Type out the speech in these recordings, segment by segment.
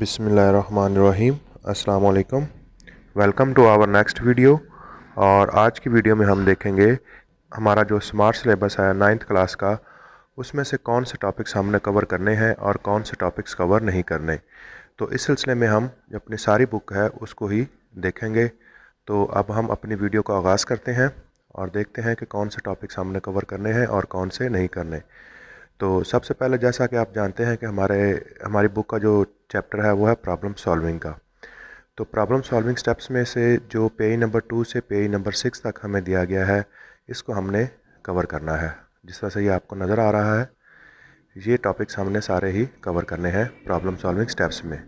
बिसमीम् अल्लाम welcome to our next video और आज की वीडियो में हम देखेंगे हमारा जो स्मार्ट सिलेबस है नाइन्थ क्लास का उसमें से कौन से टॉपिक्स हमने कवर करने हैं और कौन से टॉपिक्स कवर नहीं करने तो इस सिलसिले में हम अपनी सारी बुक है उसको ही देखेंगे तो अब हम अपनी वीडियो का आगाज़ करते हैं और देखते हैं कि कौन से टॉपिक्स हमने कवर करने हैं और कौन से नहीं करने तो सबसे पहले जैसा कि आप जानते हैं कि हमारे हमारी बुक का जो चैप्टर है वो है प्रॉब्लम सॉल्विंग का तो प्रॉब्लम सॉल्विंग स्टेप्स में से जो पेज नंबर टू से पेज नंबर सिक्स तक हमें दिया गया है इसको हमने कवर करना है जिस तरह से ये आपको नज़र आ रहा है ये टॉपिक्स हमने सारे ही कवर करने हैं प्रॉब्लम सॉल्विंग स्टेप्स में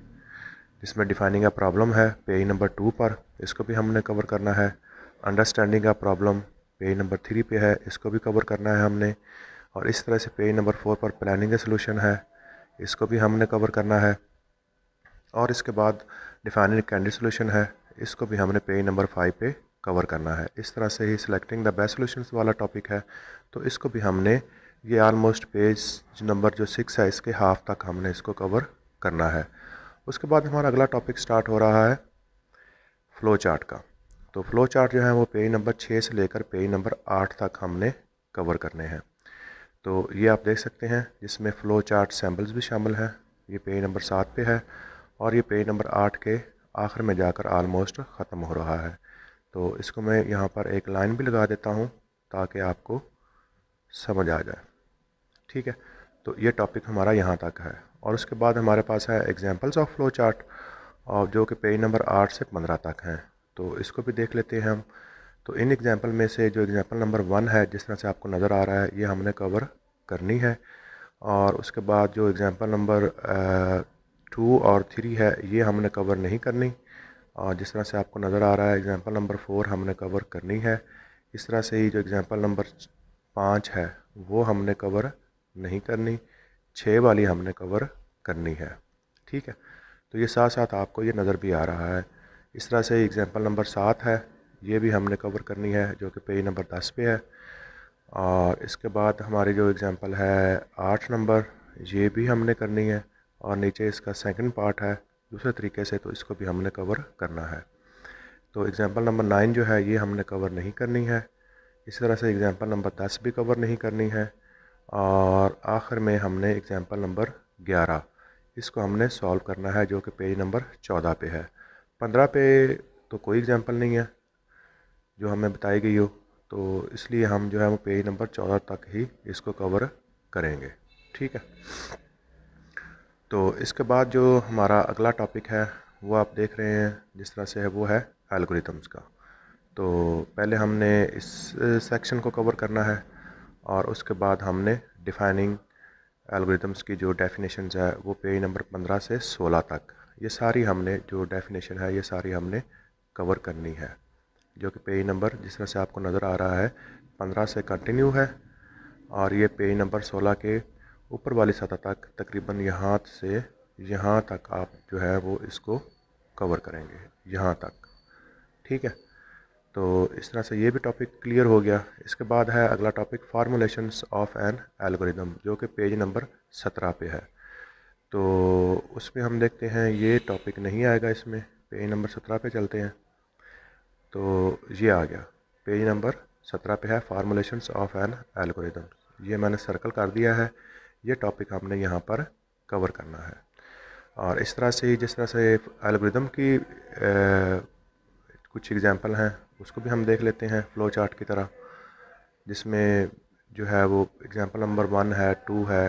जिसमें डिफाइनिंग का प्रॉब्लम है पेज नंबर टू पर इसको भी हमने कवर करना है अंडरस्टैंडिंग का प्रॉब्लम पेज नंबर थ्री पे है इसको भी कवर करना है हमने और इस तरह से पेज नंबर फोर पर प्लानिंग का सोल्यूशन है इसको भी हमने कवर करना है और इसके बाद डिफाइनिंग कैंडी सोल्यूशन है इसको भी हमने पेज नंबर फाइव पे कवर करना है इस तरह से ही सिलेक्टिंग द बेस्ट सोल्यूशन वाला टॉपिक है तो इसको भी हमने ये आलमोस्ट पेज नंबर जो सिक्स है इसके हाफ तक हमने इसको कवर करना है उसके बाद हमारा अगला टॉपिक स्टार्ट हो रहा है फ़्लो चार्ट का तो फ़्लो चार्ट जो है वो पेज नंबर छः से लेकर पेज नंबर आठ तक हमने कवर करने हैं तो ये आप देख सकते हैं जिसमें फ़्लो चार्ट सैम्पल्स भी शामिल हैं ये पेज नंबर सात पे है और ये पेज नंबर आठ के आखिर में जाकर आलमोस्ट ख़त्म हो रहा है तो इसको मैं यहाँ पर एक लाइन भी लगा देता हूँ ताकि आपको समझ आ जाए ठीक है तो ये टॉपिक हमारा यहाँ तक है और उसके बाद हमारे पास है एग्जांपल्स ऑफ फ्लो चार्ट और जो कि पेज नंबर आठ से पंद्रह तक हैं तो इसको भी देख लेते हैं हम तो इन एग्जांपल में से जो एग्ज़ाम्पल नंबर वन है जिस तरह से आपको नज़र आ रहा है ये हमने कवर करनी है और उसके बाद जो एग्ज़ाम्पल नंबर टू और थ्री है ये हमने कवर नहीं करनी जिस तरह से आपको नज़र आ रहा है एग्ज़ाम्पल नंबर फ़ोर हमने कवर करनी है इस तरह से ही जो एग्ज़ाम्पल नंबर पाँच है वो हमने कवर नहीं करनी छः वाली हमने कवर करनी है ठीक है तो ये साथ साथ आपको ये नज़र भी आ रहा है इस तरह से एग्ज़ाम्पल नंबर सात है ये भी हमने कवर करनी है जो कि पेज नंबर दस पे है और इसके बाद हमारी जो एग्ज़ाम्पल है आठ नंबर ये भी हमने करनी है और नीचे इसका सेकंड पार्ट है दूसरे तरीके से तो इसको भी हमने कवर करना है तो एग्ज़ाम्पल नंबर नाइन जो है ये हमने कवर नहीं करनी है इस तरह से एग्ज़ाम्पल नंबर दस भी कवर नहीं करनी है और आखिर में हमने एग्ज़ाम्पल नंबर ग्यारह इसको हमने सॉल्व करना है जो कि पेज नंबर चौदह पे है पंद्रह पे तो कोई एग्ज़ाम्पल नहीं है जो हमें बताई गई हो तो इसलिए हम जो है वो पेज नंबर चौदह तक ही इसको कवर करेंगे ठीक है तो इसके बाद जो हमारा अगला टॉपिक है वो आप देख रहे हैं जिस तरह से है वो है एल्गोरिथम्स का तो पहले हमने इस सेक्शन को कवर करना है और उसके बाद हमने डिफाइनिंग एल्गोरिथम्स की जो डेफिनेशन है वो पेज नंबर पंद्रह से सोलह तक ये सारी हमने जो डेफिनेशन है ये सारी हमने कवर करनी है जो कि पेज नंबर जिस तरह से आपको नज़र आ रहा है पंद्रह से कंटिन्यू है और ये पेज नंबर सोलह के ऊपर वाली सतह तक तकरीबन यहाँ से यहाँ तक आप जो है वो इसको कवर करेंगे यहाँ तक ठीक है तो इस तरह से ये भी टॉपिक क्लियर हो गया इसके बाद है अगला topic formulations of an algorithm जो कि पेज नंबर सत्रह पे है तो उसमें हम देखते हैं ये टॉपिक नहीं आएगा इसमें पेज नंबर सत्रह पे चलते हैं तो ये आ गया पेज नंबर सत्रह पे है फार्मूलेशंस ऑफ एन एल्गोरिदम ये मैंने सर्कल कर दिया है ये टॉपिक हमने यहाँ पर कवर करना है और इस तरह से जिस तरह से एल्गोरिदम की ए, कुछ एग्जांपल हैं उसको भी हम देख लेते हैं फ्लो चार्ट की तरह जिसमें जो है वो एग्ज़ाम्पल नंबर वन है टू है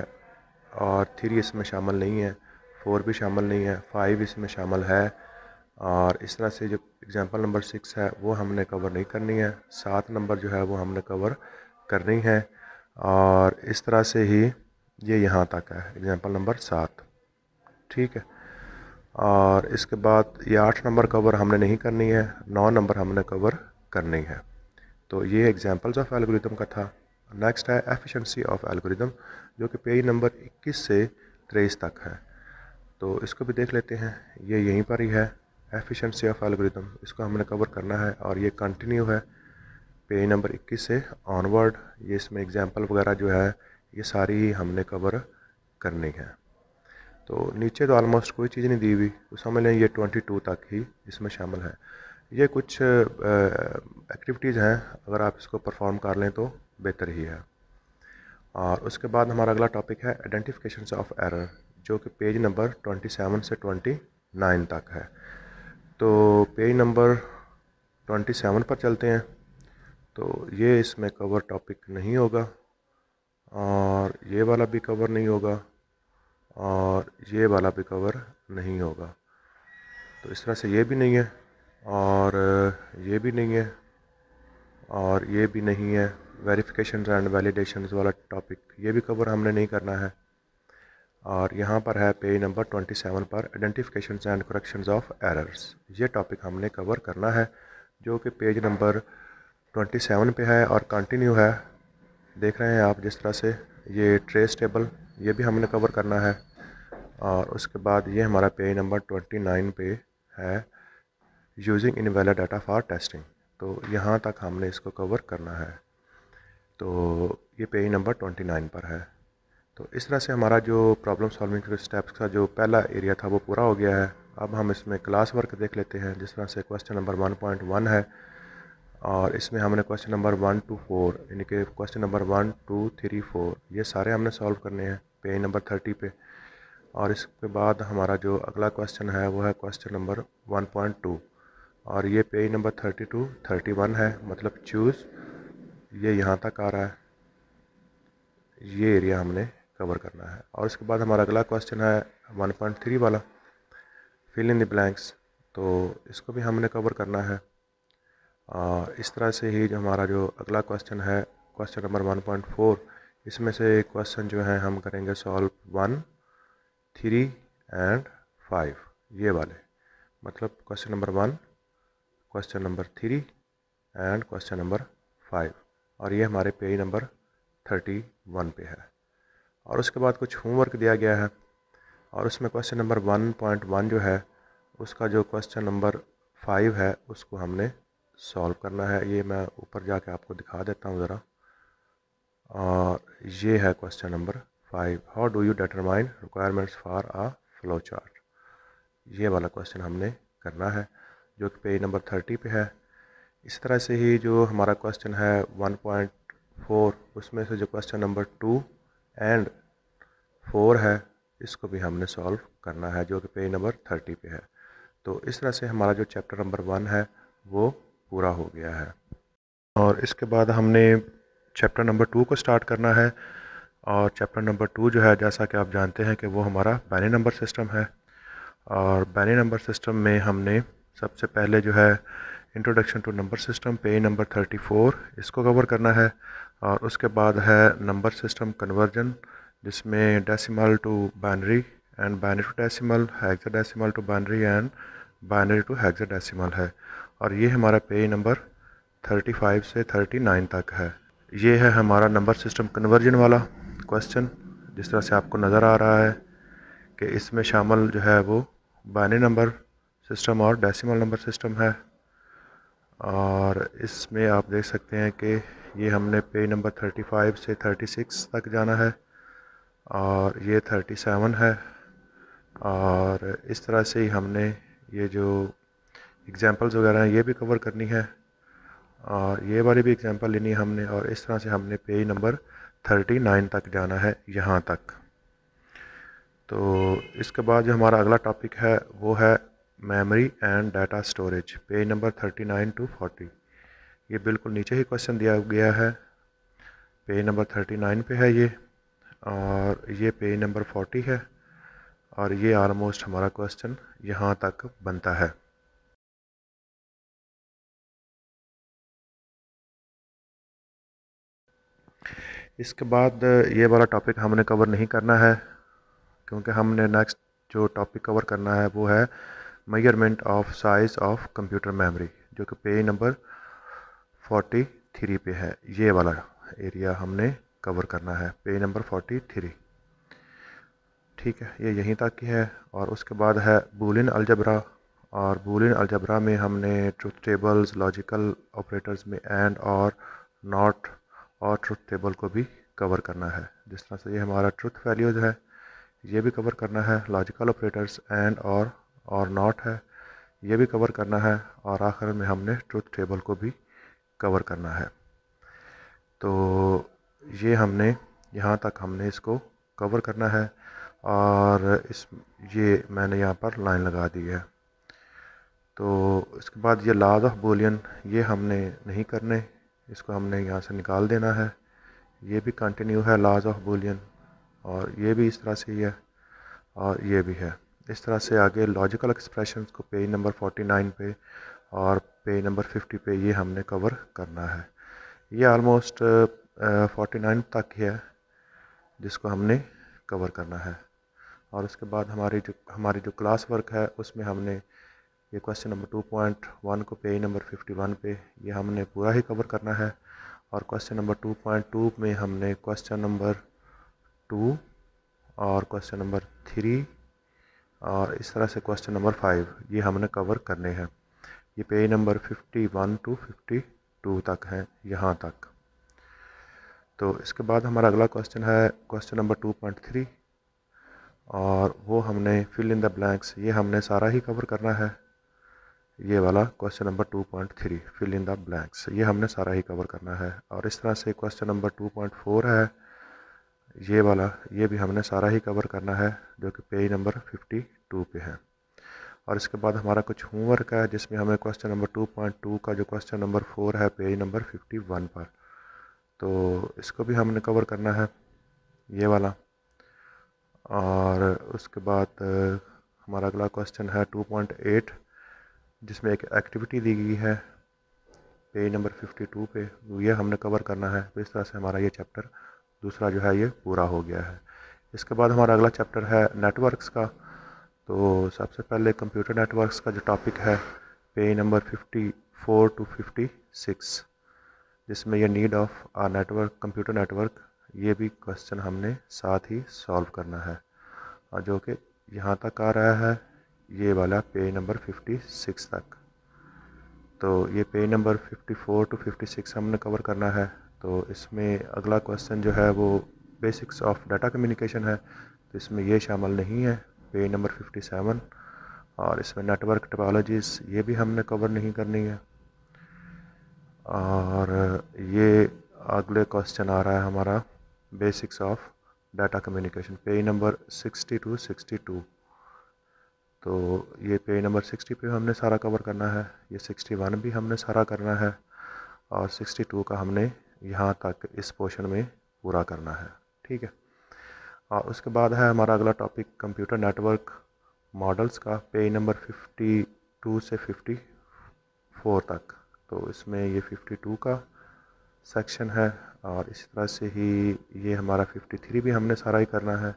और थ्री इसमें शामिल नहीं है फोर भी शामिल नहीं है फाइव इसमें शामिल है और इस तरह से जो एग्ज़ाम्पल नंबर सिक्स है वो हमने कवर नहीं करनी है सात नंबर जो है वो हमने कवर करनी है और इस तरह से ही ये यहाँ तक है एग्ज़ाम्पल नंबर सात ठीक है और इसके बाद ये आठ नंबर कवर हमने नहीं करनी है नौ नंबर हमने कवर करनी है तो ये एग्ज़ाम्पल्स ऑफ एल्गोरिदम का था नेक्स्ट है एफिशिएंसी ऑफ एल्गोरिदम जो कि पेज नंबर 21 से तेईस तक है तो इसको भी देख लेते हैं ये यहीं पर ही है एफिशिएंसी ऑफ एल्गोरिदम इसको हमने कवर करना है और ये कंटिन्यू है पेज नंबर 21 से ऑनवर्ड ये इसमें एग्ज़ाम्पल वगैरह जो है ये सारी हमने कवर करनी है तो नीचे तो ऑलमोस्ट कोई चीज़ नहीं दी हुई तो समझ लें ये ट्वेंटी टू तक ही इसमें शामिल है ये कुछ एक्टिविटीज़ हैं अगर आप इसको परफॉर्म कर लें तो बेहतर ही है और उसके बाद हमारा अगला टॉपिक है आइडेंटिफिकेशन ऑफ एरर जो कि पेज नंबर 27 से 29 तक है तो पेज नंबर 27 पर चलते हैं तो ये इसमें कवर टॉपिक नहीं होगा और ये वाला भी कवर नहीं होगा और ये वाला भी कवर नहीं होगा तो इस तरह से ये भी नहीं है और ये भी नहीं है और ये भी नहीं है वेरिफिकेशन एंड वैलिडेशन वाला टॉपिक ये भी कवर हमने नहीं करना है और यहाँ पर है पेज नंबर 27 पर identification and correction of errors ये टॉपिक हमने कवर करना है जो कि पेज नंबर 27 पे है और कंटिन्यू है देख रहे हैं आप जिस तरह से ये ट्रेस टेबल ये भी हमने कवर करना है और उसके बाद ये हमारा पेज नंबर ट्वेंटी नाइन पे है using invalid data for testing तो यहाँ तक हमने इसको कवर करना है तो ये पेज नंबर ट्वेंटी नाइन पर है तो इस तरह से हमारा जो प्रॉब्लम सॉल्विंग के स्टेप्स का जो पहला एरिया था वो पूरा हो गया है अब हम इसमें क्लास वर्क देख लेते हैं जिस तरह से question number one point one है और इसमें हमने question number one two four यानी कि question number one two three four ये सारे हमने सॉल्व करने हैं पेज नंबर थर्टी पे और इसके बाद हमारा जो अगला क्वेश्चन है वो है question number one point two और ये page number thirty two thirty one है मतलब चूज़ ये यहाँ तक आ रहा है ये एरिया हमने कवर करना है और इसके बाद हमारा अगला क्वेश्चन है वन पॉइंट थ्री वाला फिल इन द ब्लैंक्स तो इसको भी हमने कवर करना है इस तरह से ही जो हमारा जो अगला क्वेश्चन है question number one point four इसमें से क्वेश्चन जो है हम करेंगे solve one three and five ये वाले मतलब question number one question number three and question number five और ये हमारे पेज नंबर थर्टी वन पे है और उसके बाद कुछ होमवर्क दिया गया है और उसमें question number one point one जो है उसका जो क्वेश्चन नंबर फाइव है उसको हमने सॉल्व करना है ये मैं ऊपर जाके आपको दिखा देता हूँ ज़रा और ये है question number five how do you determine requirements for a flow chart ये वाला क्वेश्चन हमने करना है जो कि पेज नंबर थर्टी पे है इस तरह से ही जो हमारा क्वेश्चन है वन पॉइंट फोर उसमें से जो question number two and four है इसको भी हमने सॉल्व करना है जो कि पेज नंबर थर्टी पे है तो इस तरह से हमारा जो चैप्टर नंबर वन है वो पूरा हो गया है और इसके बाद हमने चैप्टर नंबर टू को स्टार्ट करना है और चैप्टर नंबर टू जो है जैसा कि आप जानते हैं कि वो हमारा बैनी नंबर सिस्टम है और बैनी नंबर सिस्टम में हमने सबसे पहले जो है introduction to number system page number thirty four इसको कवर करना है और उसके बाद है नंबर सिस्टम कन्वर्जन जिसमें decimal to binary and binary to decimal decimal to binary and binary to decimal है और ये हमारा पेज नंबर 35 से 39 तक है ये है हमारा नंबर सिस्टम कन्वर्जन वाला क्वेश्चन जिस तरह से आपको नज़र आ रहा है कि इसमें शामिल जो है वो बाइनरी नंबर सिस्टम और डेसिमल नंबर सिस्टम है और इसमें आप देख सकते हैं कि ये हमने पेज नंबर 35 से 36 तक जाना है और ये 37 है और इस तरह से ही हमने ये जो एग्जाम्पल्स वगैरह हैं ये भी कवर करनी है और ये वाली भी एग्ज़ाम्पल लेनी है हमने और इस तरह से हमने पेज नंबर थर्टी नाइन तक जाना है यहाँ तक तो इसके बाद जो हमारा अगला टॉपिक है वो है memory and data storage page number thirty nine to forty ये बिल्कुल नीचे ही क्वेश्चन दिया गया है पेज नंबर थर्टी नाइन पर है ये और ये पेज नंबर फोर्टी है और ये आलमोस्ट हमारा क्वेश्चन यहाँ तक बनता है इसके बाद ये वाला टॉपिक हमने कवर नहीं करना है क्योंकि हमने नेक्स्ट जो टॉपिक कवर करना है वो है measurement of size of computer memory जो कि पेज नंबर फोर्टी थ्री पे है ये वाला एरिया हमने कवर करना है पेज नंबर फोर्टी थ्री ठीक है ये यहीं तक ही है और उसके बाद है बुलिन अलजबरा और बुलिन अलजबरा में हमने ट्रुथ टेबल्स लॉजिकल ऑपरेटर्स में एंड और नॉट और ट्रुथ टेबल को भी कवर करना है जिस तरह से ये हमारा ट्रुथ वैल्यूज़ है ये भी कवर करना है लॉजिकल ऑपरेटर्स एंड और और नॉट है ये भी कवर करना है और आखिर में हमने ट्रुथ टेबल को भी कवर करना है तो ये हमने यहाँ तक हमने इसको कवर करना है और इस ये मैंने यहाँ पर लाइन लगा दी है तो इसके बाद ये लाज ऑफ बोलियन ये हमने नहीं करने इसको हमने यहाँ से निकाल देना है ये भी कंटिन्यू है लाज ऑफ बुलियन और ये भी इस तरह से ही है और ये भी है इस तरह से आगे लॉजिकल एक्सप्रेशन को पेज नंबर 49 पे और पेज नंबर 50 पे ये हमने कवर करना है ये आलमोस्ट फोर्टी नाइन तक है जिसको हमने कवर करना है और उसके बाद हमारी जो हमारी जो क्लास वर्क है उसमें हमने ये question number two point one को पेज नंबर फिफ्टी वन पे ये हमने पूरा ही कवर करना है और question number two point two में हमने क्वेश्चन नंबर टू और क्वेश्चन नंबर थ्री और इस तरह से क्वेश्चन नंबर फाइव ये हमने कवर करने हैं ये page number fifty one to fifty two तक हैं यहाँ तक तो इसके बाद हमारा अगला क्वेश्चन है question number two point three और वो हमने फिल इन द ब्लैंक्स ये हमने सारा ही कवर करना है ये वाला question number two point three fill in the blanks ये हमने सारा ही कवर करना है और इस तरह से question number two point four है ये वाला ये भी हमने सारा ही कवर करना है जो कि पेज नंबर फिफ्टी टू पे है और इसके बाद हमारा कुछ होमवर्क है जिसमें हमें question number two point two का जो क्वेश्चन नंबर फोर है पेज नंबर फिफ्टी वन पर तो इसको भी हमने कवर करना है ये वाला और उसके बाद हमारा अगला क्वेश्चन है टू पॉइंट एट जिसमें एक एक्टिविटी दी गई है पेज नंबर 52 पे ये हमने कवर करना है तो इस तरह से हमारा ये चैप्टर दूसरा जो है ये पूरा हो गया है इसके बाद हमारा अगला चैप्टर है नेटवर्क्स का तो सबसे पहले कंप्यूटर नेटवर्क्स का जो टॉपिक है पेज नंबर 54 टू 56 जिसमें यह need of a network computer network ये भी क्वेश्चन हमने साथ ही सॉल्व करना है और जो कि यहाँ तक आ रहा है ये वाला पेज नंबर 56 तक तो ये पेज नंबर 54 टू 56 हमने कवर करना है तो इसमें अगला क्वेश्चन जो है वो बेसिक्स ऑफ डाटा कम्युनिकेशन है तो इसमें ये शामिल नहीं है पेज नंबर 57 और इसमें नेटवर्क टोपोलॉजीज़ ये भी हमने कवर नहीं करनी है और ये अगले क्वेश्चन आ रहा है हमारा basics of data communication page number 60 to 62 तो ये पेज नंबर सिक्सटी पे हमने सारा कवर करना है ये सिक्सटी वन भी हमने सारा करना है और सिक्सटी टू का हमने यहाँ तक इस पोर्शन में पूरा करना है ठीक है और उसके बाद है हमारा अगला टॉपिक कंप्यूटर नेटवर्क मॉडल्स का पेज नंबर फिफ्टी टू से फिफ्टी फोर तक तो इसमें ये फिफ्टी टू का सेक्शन है और इसी तरह से ही ये हमारा फिफ्टी थ्री भी हमने सारा ही करना है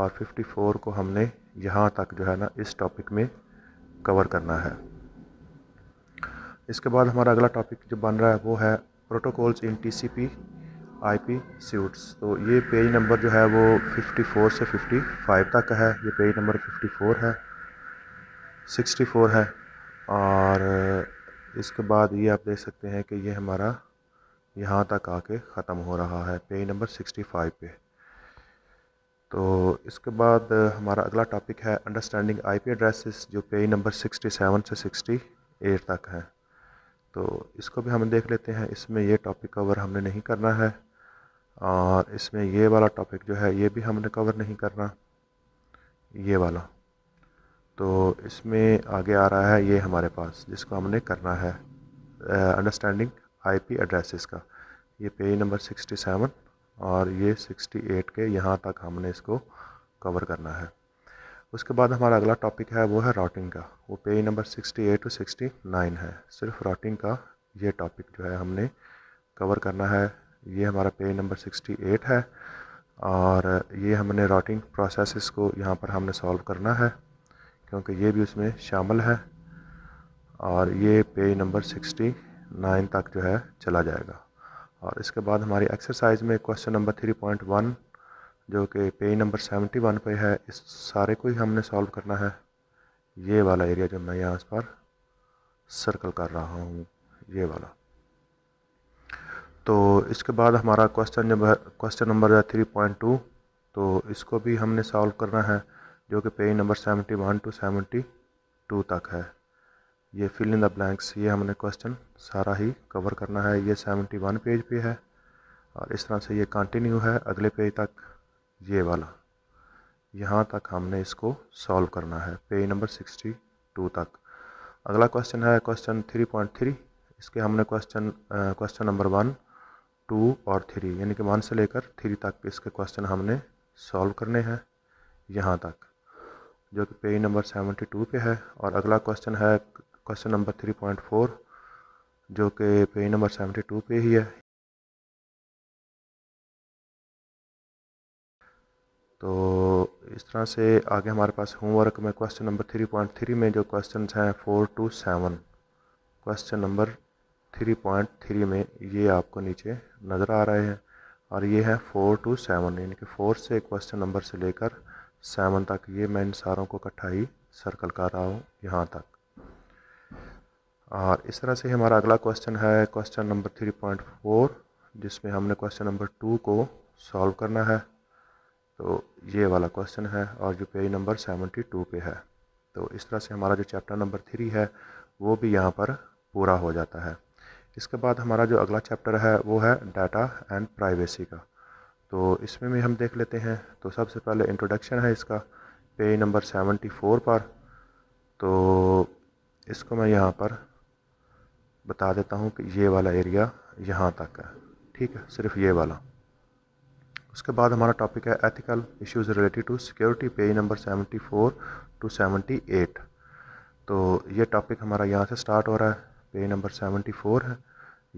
और फिफ्टी फोर को हमने यहाँ तक जो है ना इस टॉपिक में कवर करना है इसके बाद हमारा अगला टॉपिक जो बन रहा है वो है protocols in T C P I P suites तो ये पेज नंबर जो है वो 54 से 55 तक है ये पेज नंबर 54 है 64 है और इसके बाद ये आप देख सकते हैं कि ये हमारा यहाँ तक आके ख़त्म हो रहा है पेज नंबर 65 पे तो इसके बाद हमारा अगला टॉपिक है अंडरस्टैंडिंग आईपी एड्रेसेस जो पेज नंबर 67 से 68 तक है तो इसको भी हम देख लेते हैं इसमें ये टॉपिक कवर हमने नहीं करना है और इसमें ये वाला टॉपिक जो है ये भी हमने कवर नहीं करना ये वाला तो इसमें आगे आ रहा है ये हमारे पास जिसको हमने करना है अंडरस्टैंडिंग आईपी एड्रेसेस का ये पेज नंबर 67 और ये 68 के यहाँ तक हमने इसको कवर करना है उसके बाद हमारा अगला टॉपिक है वो है राउटिंग का वो पेज नंबर 68 टू 69 है सिर्फ राउटिंग का ये टॉपिक जो है हमने कवर करना है ये हमारा पेज नंबर 68 है और ये हमने राउटिंग प्रोसेस को यहाँ पर हमने सॉल्व करना है क्योंकि ये भी उसमें शामिल है और ये पेज नंबर 69 तक जो है चला जाएगा और इसके बाद हमारी एक्सरसाइज में question number three point one जो कि पेज नंबर सेवेंटी वन पर है इस सारे को ही हमने सॉल्व करना है ये वाला एरिया जो मैं यहाँ पर सर्कल कर रहा हूँ ये वाला तो इसके बाद हमारा क्वेश्चन जब क्वेश्चन नंबर है थ्री पॉइंट टू तो इसको भी हमने सॉल्व करना है जो कि page number seventy one to seventy two तक है ये फिल इन द ब्लैंक्स ये हमने क्वेश्चन सारा ही कवर करना है ये सेवेंटी वन पेज पे है और इस तरह से ये कंटिन्यू है अगले पेज तक ये वाला यहाँ तक हमने इसको सॉल्व करना है पेज नंबर सिक्सटी टू तक अगला क्वेश्चन है क्वेश्चन थ्री पॉइंट थ्री इसके हमने question question number one two और थ्री यानी कि वन से लेकर थ्री तक इसके क्वेश्चन हमने सॉल्व करने हैं यहाँ तक जो कि पेज नंबर सेवेंटी टू पे है और अगला क्वेश्चन है question number three point four जो कि पेज नंबर सेवेंटी टू पे ही है तो इस तरह से आगे हमारे पास होमवर्क में question number three point three में जो क्वेश्चन हैं four to seven question number three point three में ये आपको नीचे नज़र आ रहे हैं और ये है फोर टू सेवन यानी कि फोर से क्वेश्चन नंबर से लेकर सेवन तक ये मैं इन सारों को इकट्ठा ही सर्कल कर रहा हूँ यहाँ तक और इस तरह से हमारा अगला क्वेश्चन है question number three point four जिसमें हमने क्वेश्चन नंबर टू को सॉल्व करना है तो ये वाला क्वेश्चन है और जो पेज नंबर सेवेंटी टू पे है तो इस तरह से हमारा जो चैप्टर नंबर थ्री है वो भी यहाँ पर पूरा हो जाता है इसके बाद हमारा जो अगला चैप्टर है वो है डाटा एंड प्राइवेसी का तो इसमें भी हम देख लेते हैं तो सबसे पहले इंट्रोडक्शन है इसका पेज नंबर सेवेंटी फोर पर तो इसको मैं यहाँ पर बता देता हूँ कि ये वाला एरिया यहाँ तक है ठीक है सिर्फ ये वाला उसके बाद हमारा टॉपिक है ethical issues related to security page number four to eight तो ये टॉपिक हमारा यहाँ से स्टार्ट हो रहा है पेज नंबर सेवेंटी फ़ोर है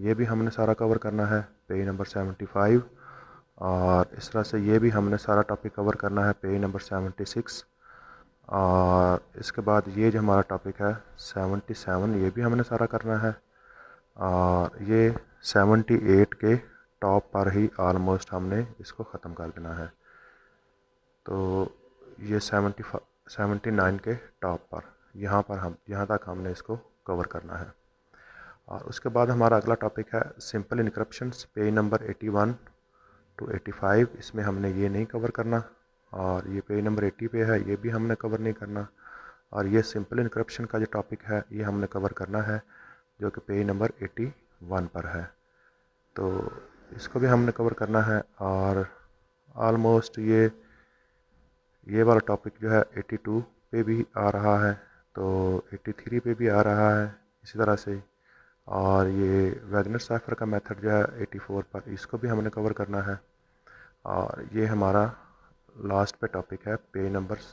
ये भी हमने सारा कवर करना है पेज नंबर फ़ाइव और इस तरह से ये भी हमने सारा टॉपिक कवर करना है पेज नंबर सिक्स और इसके बाद ये जो हमारा टॉपिक है सेवन ये भी हमने सारा करना है और ये 78 के टॉप पर ही आलमोस्ट हमने इसको ख़त्म कर देना है तो ये 70 79 के टॉप पर यहाँ पर हम यहाँ तक हमने इसको कवर करना है और उसके बाद हमारा अगला टॉपिक है simple encryption page number 81 to 85 इसमें हमने ये नहीं कवर करना और ये पेज नंबर 80 पे है ये भी हमने कवर नहीं करना और ये सिंपल इनक्रप्शन का जो टॉपिक है ये हमने कवर करना है जो कि पेज नंबर 81 पर है तो इसको भी हमने कवर करना है और आलमोस्ट ये ये वाला टॉपिक जो है 82 पे भी आ रहा है तो 83 पे भी आ रहा है इसी तरह से और ये वैगनर साइफर का मेथड जो है 84 पर इसको भी हमने कवर करना है और ये हमारा लास्ट पे टॉपिक है पेज नंबर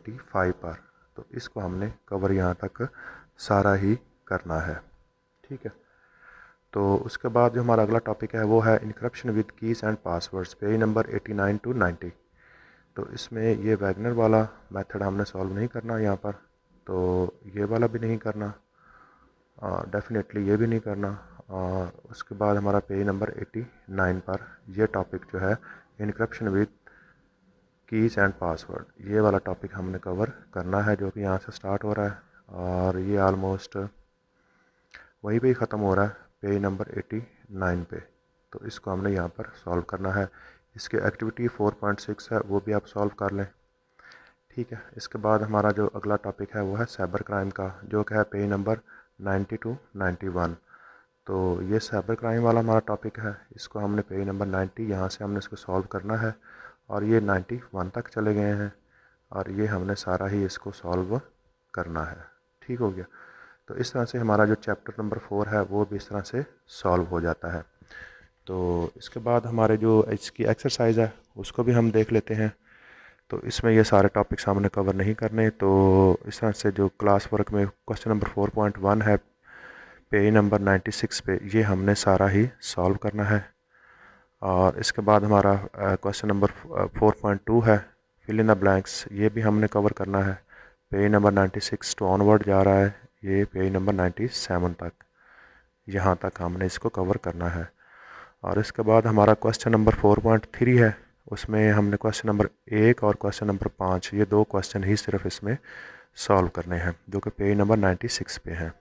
85 पर तो इसको हमने कवर यहाँ तक सारा ही करना है ठीक है तो उसके बाद जो हमारा अगला टॉपिक है वो है encryption with keys and passwords page number 89 to 90 तो इसमें ये वैगनर वाला मेथड हमने सॉल्व नहीं करना यहाँ पर तो ये वाला भी नहीं करना डेफिनेटली ये भी नहीं करना और उसके बाद हमारा पेज नंबर 89 पर यह टॉपिक जो है encryption with keys and password ये वाला टॉपिक हमने कवर करना है जो कि यहाँ से स्टार्ट हो रहा है और ये आलमोस्ट वहीं पे ही ख़त्म हो रहा है पेज नंबर 89 पे तो इसको हमने यहाँ पर सॉल्व करना है इसके एक्टिविटी 4.6 है वो भी आप सॉल्व कर लें ठीक है इसके बाद हमारा जो अगला टॉपिक है वो है साइबर क्राइम का जो कि है पेज नंबर नाइन्टी टू 91 तो ये साइबर क्राइम वाला हमारा टॉपिक है इसको हमने पेज नंबर 90 यहाँ से हमने इसको सॉल्व करना है और ये 91 तक चले गए हैं और ये हमने सारा ही इसको सॉल्व करना है ठीक हो गया तो इस तरह से हमारा जो चैप्टर नंबर फोर है वो भी इस तरह से सॉल्व हो जाता है तो इसके बाद हमारे जो इसकी एक्सरसाइज है उसको भी हम देख लेते हैं तो इसमें ये सारे टॉपिक्स हमने कवर नहीं करने तो इस तरह से जो क्लास वर्क में question number four point one है पेज नंबर नाइन्टी सिक्स पे ये हमने सारा ही सॉल्व करना है और इसके बाद हमारा question number four point two है फिल इन द ब्लैंक्स ये भी हमने कवर करना है पेज नंबर नाइन्टी सिक्स टू ऑनवर्ड जा रहा है ये पेज नंबर नाइन्टी सेवन तक यहाँ तक हमने इसको कवर करना है और इसके बाद हमारा question number four point three है उसमें हमने क्वेश्चन नंबर एक और क्वेश्चन नंबर पाँच ये दो क्वेश्चन ही सिर्फ इसमें सॉल्व करने हैं जो कि पेज नंबर नाइन्टी सिक्स पे हैं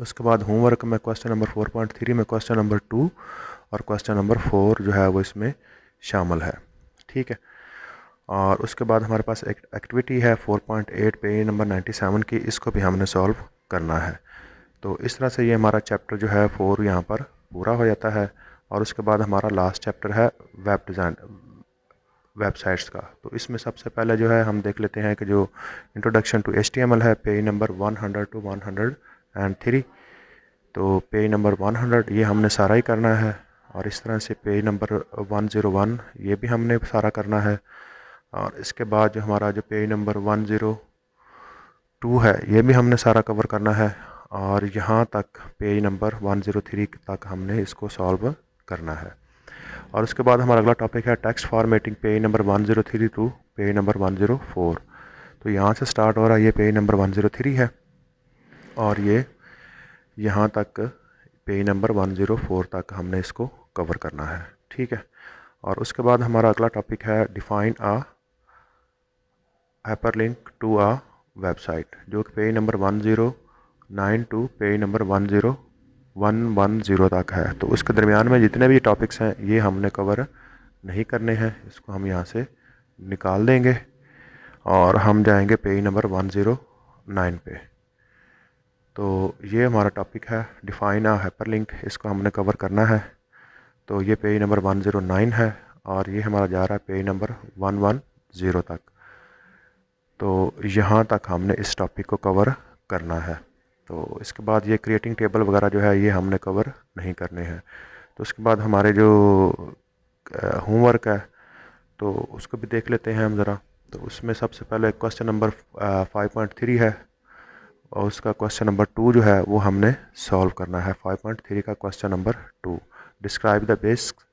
उसके बाद होमवर्क में question number four point three में क्वेश्चन नंबर टू और क्वेश्चन नंबर फोर जो है वो इसमें शामिल है ठीक है और उसके बाद हमारे पास एक एक्टिविटी है 4.8 पेज नंबर 97 की इसको भी हमने सॉल्व करना है तो इस तरह से ये हमारा चैप्टर जो है फोर यहाँ पर पूरा हो जाता है और उसके बाद हमारा लास्ट चैप्टर है वेब डिज़ाइन वेबसाइट्स का तो इसमें सबसे पहले जो है हम देख लेते हैं कि जो इंट्रोडक्शन टू एच है page number one two one तो पेज नंबर 100 ये हमने सारा ही करना है और इस तरह से पेज नंबर 101 ये भी हमने सारा करना है और इसके बाद जो हमारा जो page number one zero two है ये भी हमने सारा कवर करना है और यहाँ तक page number one zero three तक हमने इसको सॉल्व करना है और उसके बाद हमारा अगला टॉपिक है text formatting page number one zero three to page number one zero four तो यहाँ से स्टार्ट हो रहा है ये page number one zero three है और ये यहाँ तक page number one zero four तक हमने इसको कवर करना है ठीक है और उसके बाद हमारा अगला टॉपिक है define a hyperlink to a website जो कि page number one zero nine to page number one zero one one zero तक है तो उसके दरमियान में जितने भी टॉपिक्स हैं ये हमने कवर नहीं करने हैं इसको हम यहाँ से निकाल देंगे और हम जाएंगे page number one zero nine पे तो ये हमारा टॉपिक है डिफाइन आ हाइपर लिंक इसको हमने कवर करना है तो ये page number one zero nine है और ये हमारा जा रहा है page number one one zero तक तो यहाँ तक हमने इस टॉपिक को कवर करना है तो इसके बाद ये क्रिएटिंग टेबल वगैरह जो है ये हमने कवर नहीं करने हैं तो उसके बाद हमारे जो होमवर्क है तो उसको भी देख लेते हैं हम ज़रा तो उसमें सबसे पहले question number five point three है और उसका क्वेश्चन नंबर टू जो है वो हमने सॉल्व करना है फाइव पॉइंट थ्री का question number two describe the basic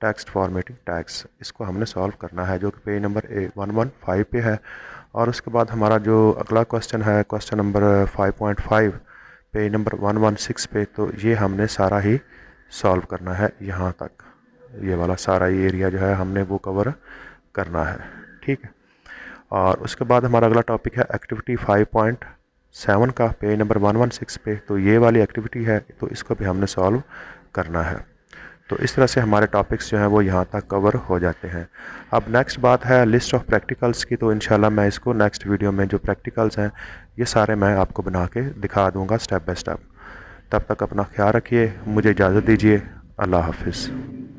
text formatting tags इसको हमने सॉल्व करना है जो कि page number a one one five पे है और उसके बाद हमारा जो अगला क्वेश्चन है क्वेश्चन नंबर 5.5 पेज नंबर 116 पे तो ये हमने सारा ही सॉल्व करना है यहाँ तक ये वाला सारा ही एरिया जो है हमने वो कवर करना है ठीक है और उसके बाद हमारा अगला टॉपिक है एक्टिविटी 5.7 का पेज नंबर 116 पे तो ये वाली एक्टिविटी है तो इसको भी हमने सॉल्व करना है तो इस तरह से हमारे टॉपिक्स जो हैं वो यहाँ तक कवर हो जाते हैं अब नेक्स्ट बात है लिस्ट ऑफ प्रैक्टिकल्स की तो इन मैं इसको नेक्स्ट वीडियो में जो प्रैक्टिकल्स हैं ये सारे मैं आपको बना के दिखा दूँगा स्टेप बाई स्टेप तब तक अपना ख्याल रखिए मुझे इजाज़त दीजिए अल्लाह हाफिज़